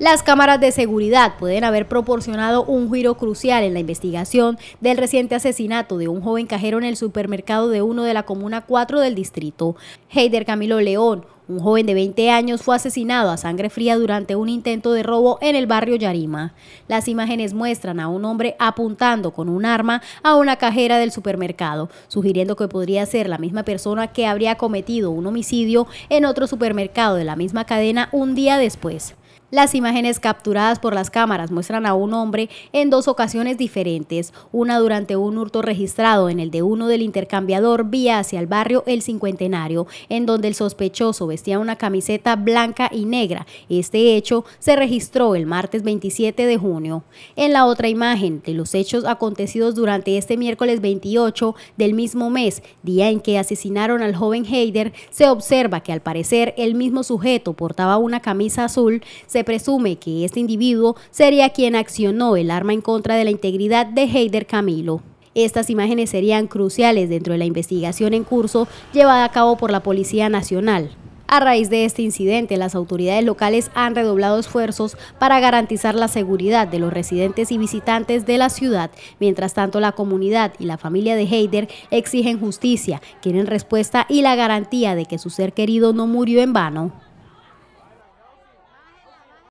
Las cámaras de seguridad pueden haber proporcionado un giro crucial en la investigación del reciente asesinato de un joven cajero en el supermercado de uno de la Comuna 4 del distrito. Heider Camilo León, un joven de 20 años fue asesinado a sangre fría durante un intento de robo en el barrio Yarima. Las imágenes muestran a un hombre apuntando con un arma a una cajera del supermercado, sugiriendo que podría ser la misma persona que habría cometido un homicidio en otro supermercado de la misma cadena un día después. Las imágenes capturadas por las cámaras muestran a un hombre en dos ocasiones diferentes, una durante un hurto registrado en el de uno del intercambiador vía hacia el barrio El Cincuentenario, en donde el sospechoso vestía una camiseta blanca y negra. Este hecho se registró el martes 27 de junio. En la otra imagen de los hechos acontecidos durante este miércoles 28 del mismo mes, día en que asesinaron al joven Heider, se observa que al parecer el mismo sujeto portaba una camisa azul se presume que este individuo sería quien accionó el arma en contra de la integridad de Heider Camilo. Estas imágenes serían cruciales dentro de la investigación en curso llevada a cabo por la Policía Nacional. A raíz de este incidente, las autoridades locales han redoblado esfuerzos para garantizar la seguridad de los residentes y visitantes de la ciudad. Mientras tanto, la comunidad y la familia de Heider exigen justicia, quieren respuesta y la garantía de que su ser querido no murió en vano.